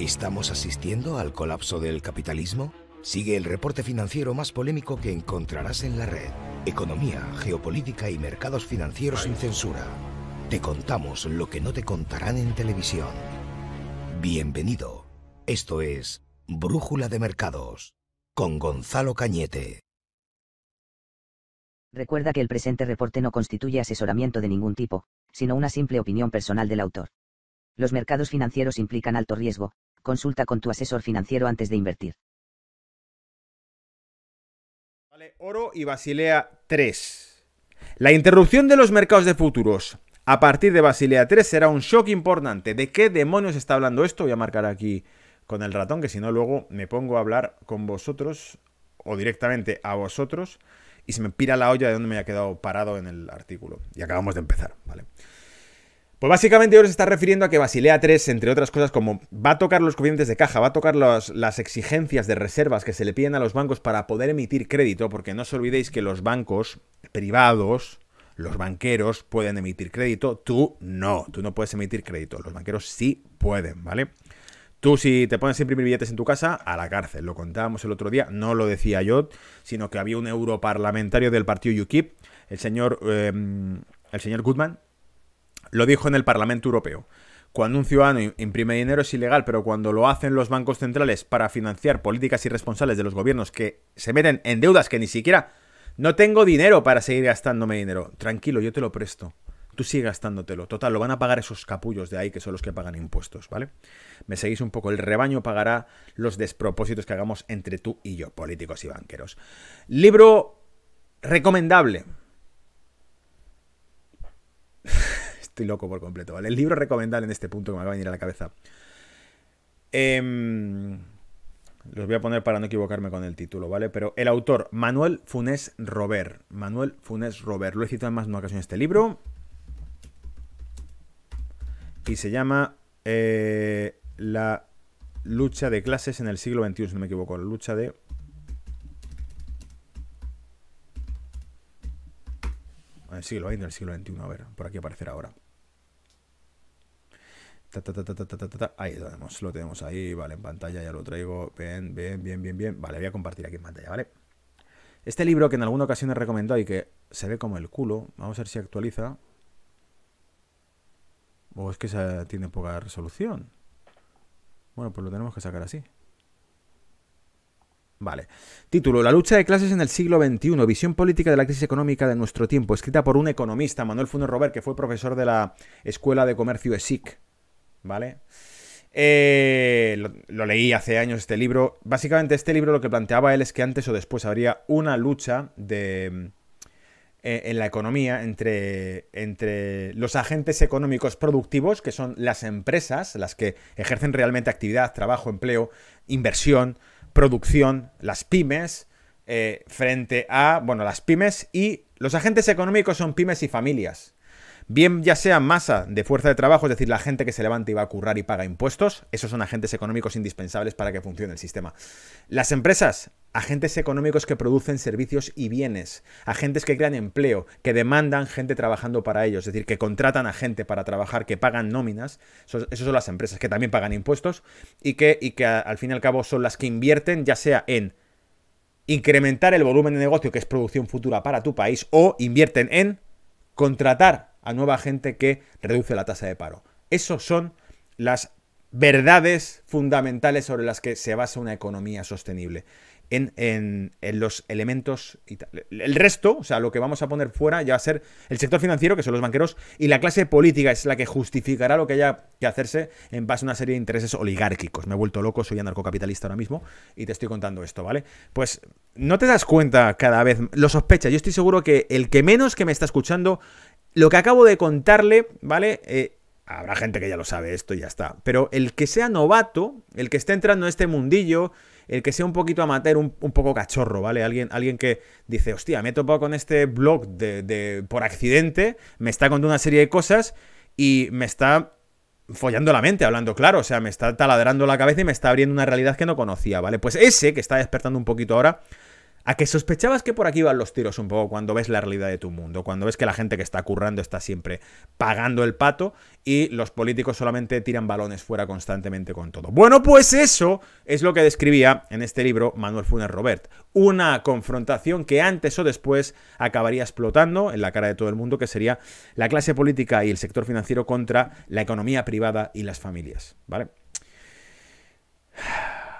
¿Estamos asistiendo al colapso del capitalismo? Sigue el reporte financiero más polémico que encontrarás en la red. Economía, geopolítica y mercados financieros sin censura. Te contamos lo que no te contarán en televisión. Bienvenido. Esto es Brújula de Mercados con Gonzalo Cañete. Recuerda que el presente reporte no constituye asesoramiento de ningún tipo, sino una simple opinión personal del autor. Los mercados financieros implican alto riesgo, Consulta con tu asesor financiero antes de invertir. Vale, oro y Basilea 3. La interrupción de los mercados de futuros a partir de Basilea 3 será un shock importante. ¿De qué demonios está hablando esto? Voy a marcar aquí con el ratón, que si no luego me pongo a hablar con vosotros o directamente a vosotros y se me pira la olla de dónde me ha quedado parado en el artículo. Y acabamos de empezar, ¿vale? vale pues básicamente ahora se está refiriendo a que Basilea 3, entre otras cosas, como va a tocar los corrientes de caja, va a tocar las exigencias de reservas que se le piden a los bancos para poder emitir crédito, porque no os olvidéis que los bancos privados, los banqueros pueden emitir crédito, tú no, tú no puedes emitir crédito, los banqueros sí pueden, ¿vale? Tú si te pones a imprimir billetes en tu casa, a la cárcel. Lo contábamos el otro día, no lo decía yo, sino que había un europarlamentario del partido UKIP, el señor, eh, el señor Goodman, lo dijo en el Parlamento Europeo. Cuando un ciudadano imprime dinero es ilegal, pero cuando lo hacen los bancos centrales para financiar políticas irresponsables de los gobiernos que se meten en deudas que ni siquiera... No tengo dinero para seguir gastándome dinero. Tranquilo, yo te lo presto. Tú sigue gastándotelo. Total, lo van a pagar esos capullos de ahí que son los que pagan impuestos, ¿vale? Me seguís un poco. El rebaño pagará los despropósitos que hagamos entre tú y yo, políticos y banqueros. Libro recomendable. y loco por completo, ¿vale? El libro recomendable en este punto que me va a venir a la cabeza. Em, los voy a poner para no equivocarme con el título, ¿vale? Pero el autor, Manuel Funes Robert. Manuel Funes Robert. Lo he citado en más de una ocasión este libro. Y se llama eh, La lucha de clases en el siglo XXI, si no me equivoco. La lucha de... En el siglo XX, en el siglo XXI, a ver, por aquí aparecerá ahora ahí lo tenemos, lo tenemos ahí, vale, en pantalla ya lo traigo, bien, bien, bien, bien, bien, vale, voy a compartir aquí en pantalla, ¿vale? Este libro que en alguna ocasión he recomendado y que se ve como el culo, vamos a ver si actualiza, o es que tiene poca resolución. Bueno, pues lo tenemos que sacar así. Vale. Título: La lucha de clases en el siglo XXI. Visión política de la crisis económica de nuestro tiempo. Escrita por un economista, Manuel Funes Robert, que fue profesor de la Escuela de Comercio ESIC. ¿vale? Eh, lo, leí hace años este libro. Básicamente este libro lo que planteaba él es que antes o después habría una lucha eh, en la economía entre, entre los agentes económicos productivos, que son las empresas, las que ejercen realmente actividad, trabajo, empleo, inversión, producción, las pymes, eh, frente a, bueno, las pymes y los agentes económicos son pymes y familias. Bien, ya sea masa de fuerza de trabajo, es decir, la gente que se levanta y va a currar y paga impuestos, esos son agentes económicos indispensables para que funcione el sistema. Las empresas, agentes económicos que producen servicios y bienes, agentes que crean empleo, que demandan gente trabajando para ellos, es decir, que contratan a gente para trabajar, que pagan nóminas, esas son las empresas que también pagan impuestos y que, y que al fin y al cabo son las que invierten ya sea en incrementar el volumen de negocio que es producción futura para tu país o invierten en contratar a nueva gente que reduce la tasa de paro. Esas son las verdades fundamentales sobre las que se basa una economía sostenible. En, los elementos y El resto, o sea, lo que vamos a poner fuera ya va a ser el sector financiero, que son los banqueros, y la clase política es la que justificará lo que haya que hacerse en base a una serie de intereses oligárquicos. Me he vuelto loco, soy anarcocapitalista ahora mismo y te estoy contando esto, ¿vale? Pues no te das cuenta cada vez, lo sospechas. Yo estoy seguro que el que menos que me está escuchando lo que acabo de contarle, ¿vale? Eh, habrá gente que ya lo sabe esto y ya está. Pero el que sea novato, el que esté entrando en este mundillo, el que sea un poquito amateur, un, poco cachorro, ¿vale? Alguien, alguien que dice, hostia, me he topado con este blog de, de, por accidente, me está contando una serie de cosas y me está follando la mente, hablando claro, o sea, me está taladrando la cabeza y me está abriendo una realidad que no conocía, ¿vale? Pues ese que está despertando un poquito ahora, a que sospechabas que por aquí van los tiros un poco cuando ves la realidad de tu mundo, cuando ves que la gente que está currando está siempre pagando el pato y los políticos solamente tiran balones fuera constantemente con todo. Bueno, pues eso es lo que describía en este libro Manuel Funes Robert, una confrontación que antes o después acabaría explotando en la cara de todo el mundo, que sería la clase política y el sector financiero contra la economía privada y las familias, ¿vale?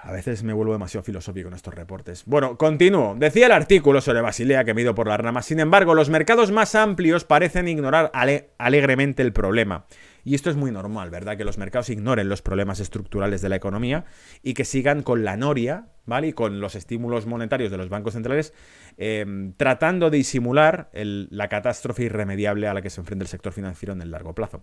A veces me vuelvo demasiado filosófico en estos reportes. Bueno, continúo. Decía el artículo sobre Basilea que me por la rama. Sin embargo, los mercados más amplios parecen ignorar alegremente el problema. Y esto es muy normal, ¿verdad? Que los mercados ignoren los problemas estructurales de la economía y que sigan con la noria, ¿vale? Y con los estímulos monetarios de los bancos centrales, em, tratando de disimular la catástrofe irremediable a la que se enfrenta el sector financiero en el largo plazo.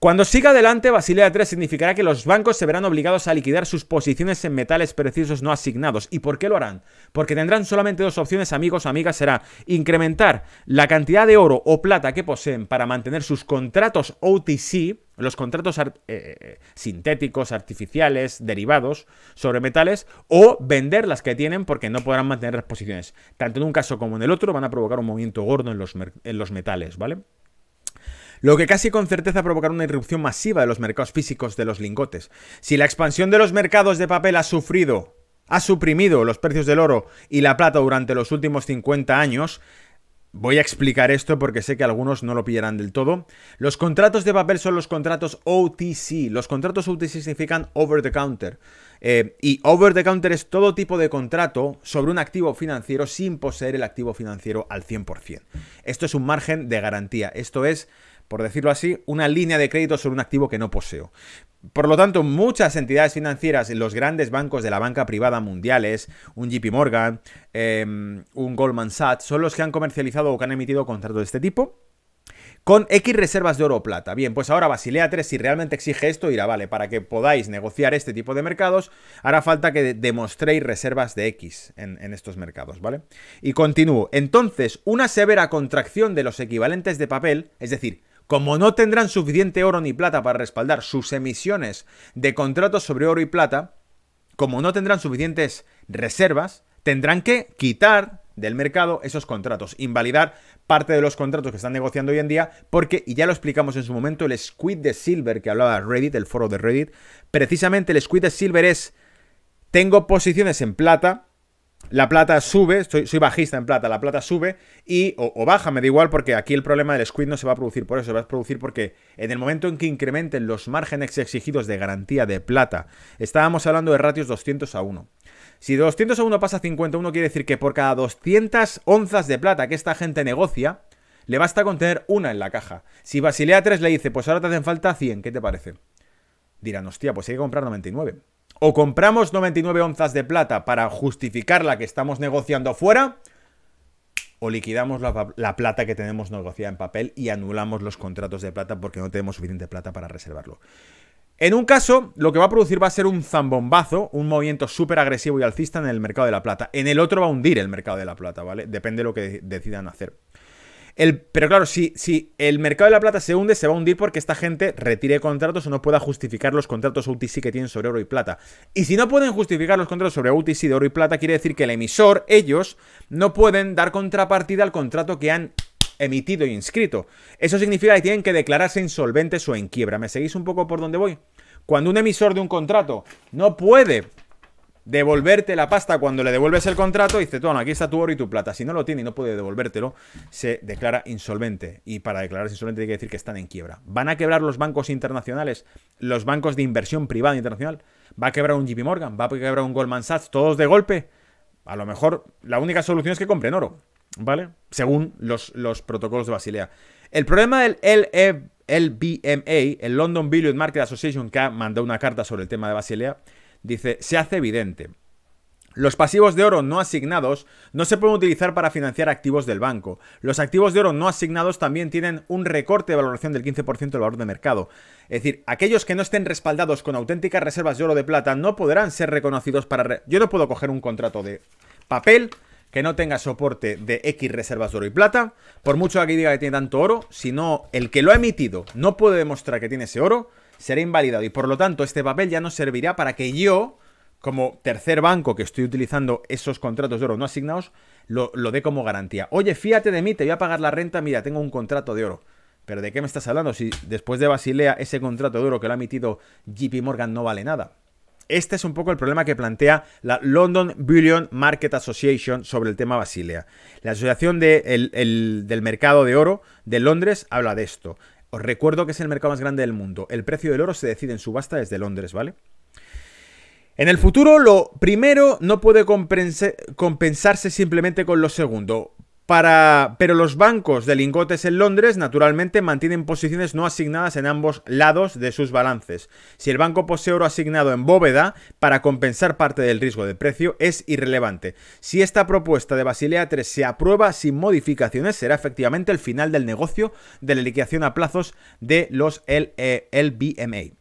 Cuando siga adelante, Basilea 3 significará que los bancos se verán obligados a liquidar sus posiciones en metales preciosos no asignados. ¿Y por qué lo harán? Porque tendrán solamente dos opciones, amigos o amigas, será incrementar la cantidad de oro o plata que poseen para mantener sus contratos OTC, los contratos eh, eh, eh, sintéticos, artificiales, derivados sobre metales, o vender las que tienen porque no podrán mantener las posiciones. Tanto en un caso como en el otro van a provocar un movimiento gordo en los, en los metales, ¿vale? lo que casi con certeza provocará una irrupción masiva de los mercados físicos de los lingotes. Si la expansión de los mercados de papel ha sufrido, ha suprimido los precios del oro y la plata durante los últimos 50 años, Voy a explicar esto porque sé que algunos no lo pillarán del todo. Los contratos de papel son los contratos OTC. Los contratos OTC significan over the counter. Eh, y over the counter es todo tipo de contrato sobre un activo financiero sin poseer el activo financiero al 100%. Esto es un margen de garantía. Esto es por decirlo así, una línea de crédito sobre un activo que no poseo. Por lo tanto, muchas entidades financieras, los grandes bancos de la banca privada mundiales, un JP Morgan, em, un Goldman Sachs, son los que han comercializado o que han emitido contratos de este tipo con X reservas de oro o plata. Bien, pues ahora Basilea 3, si realmente exige esto, irá, vale, para que podáis negociar este tipo de mercados, hará falta que demostréis reservas de X en, estos mercados, ¿vale? Y continúo. Entonces, una severa contracción de los equivalentes de papel, es decir, como no tendrán suficiente oro ni plata para respaldar sus emisiones de contratos sobre oro y plata, como no tendrán suficientes reservas, tendrán que quitar del mercado esos contratos, invalidar parte de los contratos que están negociando hoy en día, porque, y ya lo explicamos en su momento, el squid de silver que hablaba Reddit, el foro de Reddit, precisamente el squid de silver es, tengo posiciones en plata, la plata sube, soy, bajista en plata, la plata sube y o, baja, me da igual, porque aquí el problema del squid no se va a producir por eso, se va a producir porque en el momento en que incrementen los márgenes exigidos de garantía de plata, estábamos hablando de ratios 200 a 1. Si 200 a 1 pasa a 51, quiere decir que por cada 200 onzas de plata que esta gente negocia, le basta con tener una en la caja. Si Basilea 3 le dice, pues ahora te hacen falta 100, ¿qué te parece? Dirán, hostia, pues hay que comprar 99 o compramos 99 onzas de plata para justificar la que estamos negociando fuera, o liquidamos la, la, plata que tenemos negociada en papel y anulamos los contratos de plata porque no tenemos suficiente plata para reservarlo. En un caso, lo que va a producir va a ser un zambombazo, un movimiento súper agresivo y alcista en el mercado de la plata. En el otro va a hundir el mercado de la plata, ¿vale? Depende de lo que decidan hacer pero claro, si, si el mercado de la plata se hunde, se va a hundir porque esta gente retire contratos o no pueda justificar los contratos OTC que tienen sobre oro y plata. Y si no pueden justificar los contratos sobre OTC de oro y plata, quiere decir que el emisor, ellos, no pueden dar contrapartida al contrato que han emitido e inscrito. Eso significa que tienen que declararse insolventes o en quiebra. ¿Me seguís un poco por dónde voy? Cuando un emisor de un contrato no puede devolverte la pasta cuando le devuelves el contrato, dice, bueno, aquí está tu oro y tu plata. Si no lo tiene y no puede devolvértelo, se declara insolvente. Y para declararse insolvente hay que decir que están en quiebra. ¿Van a quebrar los bancos internacionales, los bancos de inversión privada internacional? ¿Va a quebrar un JP Morgan? ¿Va a quebrar un Goldman Sachs? ¿Todos de golpe? A lo mejor la única solución es que compren oro, ¿vale? Según los, protocolos de Basilea. El problema del LBMA, e, el London Billion Market Association, que mandó una carta sobre el tema de Basilea, Dice, se hace evidente. Los pasivos de oro no asignados no se pueden utilizar para financiar activos del banco. Los activos de oro no asignados también tienen un recorte de valoración del 15% del valor de mercado. Es decir, aquellos que no estén respaldados con auténticas reservas de oro de plata no podrán ser reconocidos para... Yo no puedo coger un contrato de papel que no tenga soporte de X reservas de oro y plata. Por mucho que diga que tiene tanto oro, sino el que lo ha emitido no puede demostrar que tiene ese oro, será invalidado y por lo tanto este papel ya no servirá para que yo, como tercer banco que estoy utilizando esos contratos de oro no asignados, lo, dé como garantía. Oye, fíjate de mí, te voy a pagar la renta, mira, tengo un contrato de oro. Pero ¿de qué me estás hablando si después de Basilea ese contrato de oro que lo ha emitido JP Morgan no vale nada? Este es un poco el problema que plantea la London Bullion Market Association sobre el tema Basilea. La Asociación del Mercado de Oro de Londres habla de esto. Os recuerdo que es el mercado más grande del mundo. El precio del oro se decide en subasta desde Londres, ¿vale? En el futuro, lo primero no puede compensarse simplemente con lo segundo. Para... Pero los bancos de lingotes en Londres, naturalmente, mantienen posiciones no asignadas en ambos lados de sus balances. Si el banco posee oro asignado en bóveda para compensar parte del riesgo de precio, es irrelevante. Si esta propuesta de Basilea III se aprueba sin modificaciones, será efectivamente el final del negocio de la liquidación a plazos de los LBMA. E,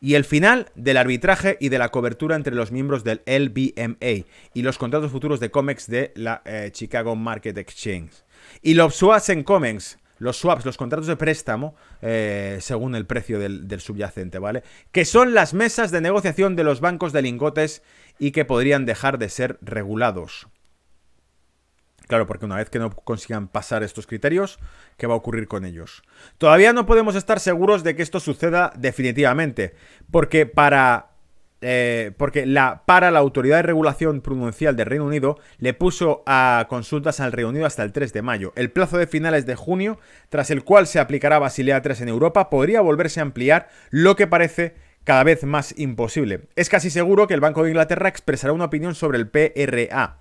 y el final del arbitraje y de la cobertura entre los miembros del LBMA y los contratos futuros de COMEX de la eh, Chicago Market Exchange. Y los swaps en COMEX, los swaps, los contratos de préstamo, eh, según el precio del, subyacente, ¿vale? Que son las mesas de negociación de los bancos de lingotes y que podrían dejar de ser regulados. Claro, porque una vez que no consigan pasar estos criterios, ¿qué va a ocurrir con ellos? Todavía no podemos estar seguros de que esto suceda definitivamente, porque para... Eh, porque la, para la Autoridad de Regulación Prudencial del Reino Unido le puso a consultas al Reino Unido hasta el 3 de mayo. El plazo de finales de junio, tras el cual se aplicará Basilea 3 en Europa, podría volverse a ampliar, lo que parece cada vez más imposible. Es casi seguro que el Banco de Inglaterra expresará una opinión sobre el PRA.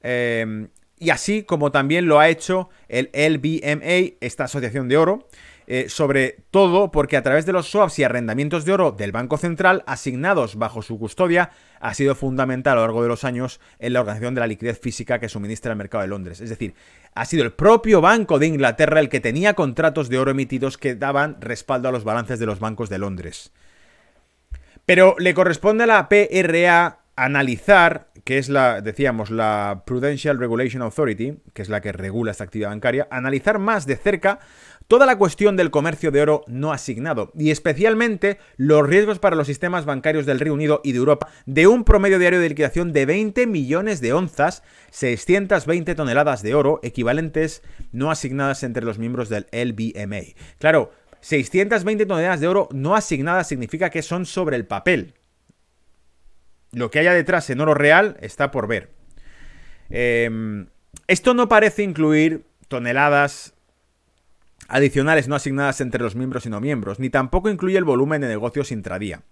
Eh, em, y así como también lo ha hecho el LBMA, esta asociación de oro, eh, sobre todo porque a través de los swaps y arrendamientos de oro del Banco Central asignados bajo su custodia ha sido fundamental a lo largo de los años en la organización de la liquidez física que suministra el mercado de Londres. Es decir, ha sido el propio Banco de Inglaterra el que tenía contratos de oro emitidos que daban respaldo a los balances de los bancos de Londres. Pero le corresponde a la PRA analizar, que es la, decíamos, la Prudential Regulation Authority, que es la que regula esta actividad bancaria, analizar más de cerca toda la cuestión del comercio de oro no asignado y especialmente los riesgos para los sistemas bancarios del Reino Unido y de Europa de un promedio diario de liquidación de 20 millones de onzas, 620 toneladas de oro equivalentes no asignadas entre los miembros del LBMA. Claro, 620 toneladas de oro no asignadas significa que son sobre el papel lo que haya detrás en oro real está por ver. Em, esto no parece incluir toneladas adicionales no asignadas entre los miembros y no miembros, ni tampoco incluye el volumen de negocios intradía.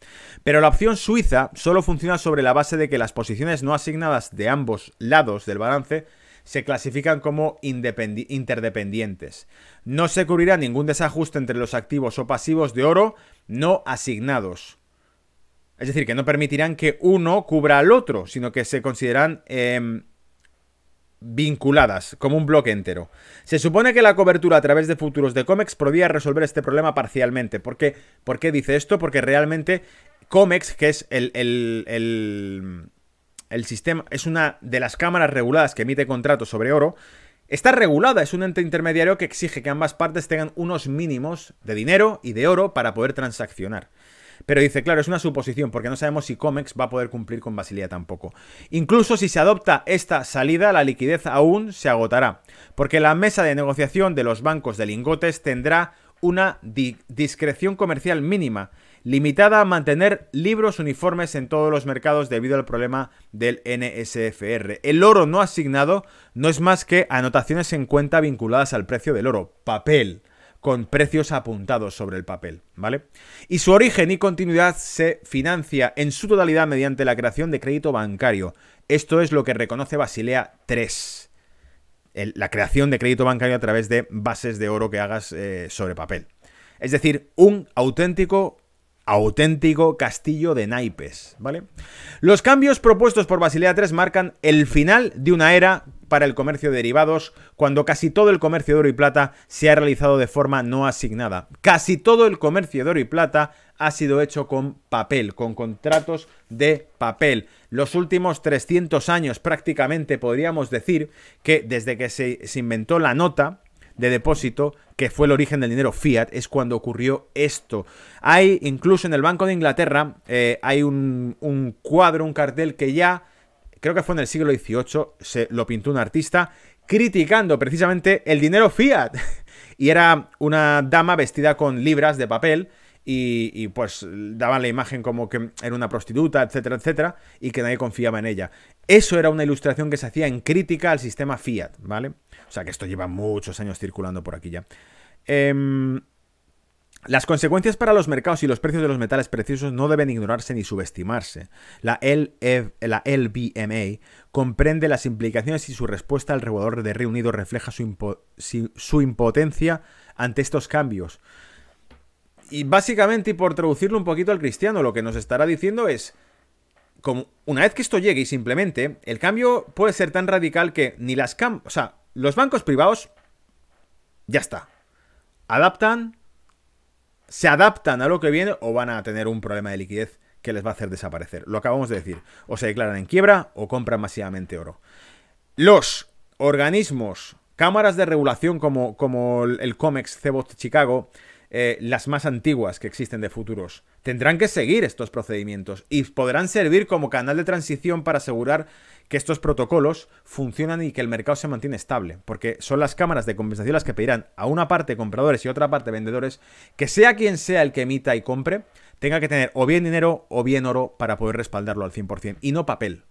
Pero la opción suiza solo funciona sobre la base de que las posiciones no asignadas de ambos lados del balance se clasifican como interdependientes. No se cubrirá ningún desajuste entre los activos o pasivos de oro no asignados. Es decir, que no permitirán que uno cubra al otro, sino que se consideran em, vinculadas, como un bloque entero. Se supone que la cobertura a través de futuros de COMEX podía resolver este problema parcialmente. ¿Por qué, dice esto? Porque realmente COMEX, que es el, sistema, es una de las cámaras reguladas que emite contratos sobre oro, Está regulada, es un ente intermediario que exige que ambas partes tengan unos mínimos de dinero y de oro para poder transaccionar. Pero dice, claro, es una suposición, porque no sabemos si COMEX va a poder cumplir con Basilea tampoco. Incluso si se adopta esta salida, la liquidez aún se agotará, porque la mesa de negociación de los bancos de lingotes tendrá una discreción comercial mínima, limitada a mantener libros uniformes en todos los mercados debido al problema del NSFR. El oro no asignado no es más que anotaciones en cuenta vinculadas al precio del oro, papel con precios apuntados sobre el papel, ¿vale? Y su origen y continuidad se financia en su totalidad mediante la creación de crédito bancario. Esto es lo que reconoce Basilea III. la creación de crédito bancario a través de bases de oro que hagas eh, sobre papel. Es decir, un auténtico auténtico castillo de naipes, ¿vale? Los cambios propuestos por Basilea III marcan el final de una era para el comercio de derivados, cuando casi todo el comercio de oro y plata se ha realizado de forma no asignada. Casi todo el comercio de oro y plata ha sido hecho con papel, con contratos de papel. Los últimos 300 años prácticamente podríamos decir que desde que se, se inventó la nota, de depósito, que fue el origen del dinero fiat, es cuando ocurrió esto. Hay, incluso en el Banco de Inglaterra, eh, hay un, cuadro, un cartel que ya, creo que fue en el siglo XVIII, se lo pintó un artista, criticando precisamente el dinero fiat. y era una dama vestida con libras de papel. Y, pues daban la imagen como que era una prostituta, etcétera, etcétera, y que nadie confiaba en ella. Eso era una ilustración que se hacía en crítica al sistema Fiat, ¿vale? O sea que esto lleva muchos años circulando por aquí ya. Em, las consecuencias para los mercados y los precios de los metales preciosos no deben ignorarse ni subestimarse. La, LBMA e, comprende las implicaciones y su respuesta al regulador de Reino Unido refleja su impotencia ante estos cambios. Y básicamente, y por traducirlo un poquito al cristiano, lo que nos estará diciendo es, una vez que esto llegue y simplemente, el cambio puede ser tan radical que ni las cam... O sea, los bancos privados... Ya está. Adaptan... Se adaptan a lo que viene o van a tener un problema de liquidez que les va a hacer desaparecer. Lo acabamos de decir. O se declaran en quiebra o compran masivamente oro. Los organismos, cámaras de regulación como, como el COMEX, CEBOT Chicago, eh, las más antiguas que existen de futuros. Tendrán que seguir estos procedimientos y podrán servir como canal de transición para asegurar que estos protocolos funcionan y que el mercado se mantiene estable, porque son las cámaras de compensación las que pedirán a una parte compradores y otra parte vendedores que sea quien sea el que emita y compre, tenga que tener o bien dinero o bien oro para poder respaldarlo al 100% y no papel.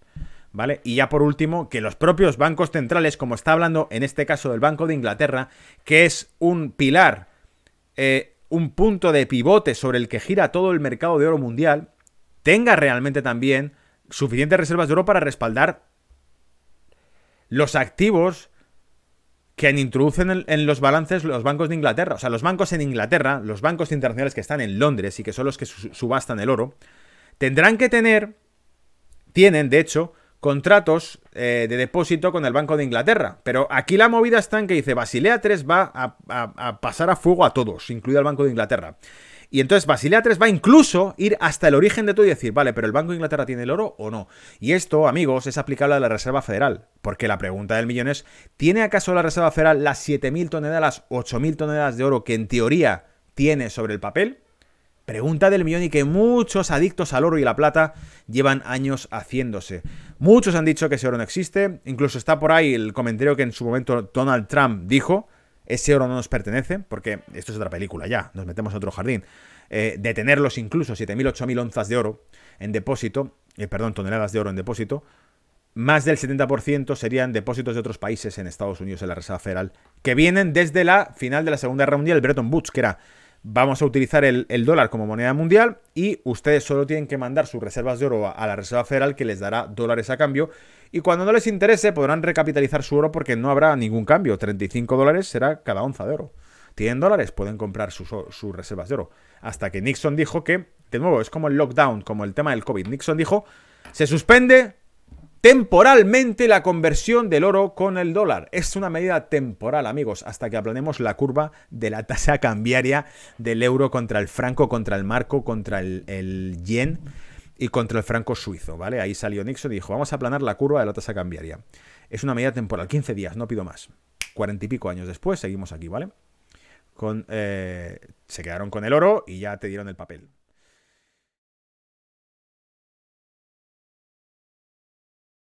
¿Vale? Y ya por último, que los propios bancos centrales, como está hablando en este caso del Banco de Inglaterra, que es un pilar eh, un punto de pivote sobre el que gira todo el mercado de oro mundial, tenga realmente también suficientes reservas de oro para respaldar los activos que introducen en, los balances los bancos de Inglaterra. O sea, los bancos en Inglaterra, los bancos internacionales que están en Londres y que son los que subastan el oro, tendrán que tener, tienen, de hecho, contratos eh, de depósito con el Banco de Inglaterra. Pero aquí la movida está en que dice Basilea 3 va a, pasar a fuego a todos, incluido al Banco de Inglaterra. Y entonces Basilea 3 va incluso ir hasta el origen de todo y decir, vale, pero el Banco de Inglaterra tiene el oro o no. Y esto, amigos, es aplicable a la Reserva Federal. Porque la pregunta del millón es, ¿tiene acaso la Reserva Federal las 7.000 toneladas, 8.000 toneladas de oro que en teoría tiene sobre el papel? Pregunta del millón y que muchos adictos al oro y la plata llevan años haciéndose. Muchos han dicho que ese oro no existe, incluso está por ahí el comentario que en su momento Donald Trump dijo, ese oro no nos pertenece, porque esto es otra película ya, nos metemos en otro jardín. Eh, detenerlos incluso 7.000, 8.000 onzas de oro en depósito, eh, perdón, toneladas de oro en depósito, más del 70% serían depósitos de otros países en Estados Unidos, en la Reserva Federal, que vienen desde la final de la Segunda Guerra Mundial, el Bretton Woods, que era vamos a utilizar el, dólar como moneda mundial y ustedes solo tienen que mandar sus reservas de oro a la Reserva Federal que les dará dólares a cambio. Y cuando no les interese podrán recapitalizar su oro porque no habrá ningún cambio. 35 dólares será cada onza de oro. Tienen dólares, pueden comprar sus reservas de oro. Hasta que Nixon dijo que, de nuevo, es como el lockdown, como el tema del COVID. Nixon dijo, se suspende temporalmente la conversión del oro con el dólar. Es una medida temporal, amigos, hasta que aplanemos la curva de la tasa cambiaria del euro contra el franco, contra el marco, contra el, yen y contra el franco suizo, ¿vale? Ahí salió Nixon y dijo, vamos a aplanar la curva de la tasa cambiaria. Es una medida temporal, 15 días, no pido más. Cuarenta y pico años después, seguimos aquí, ¿vale? Con, eh, se quedaron con el oro y ya te dieron el papel.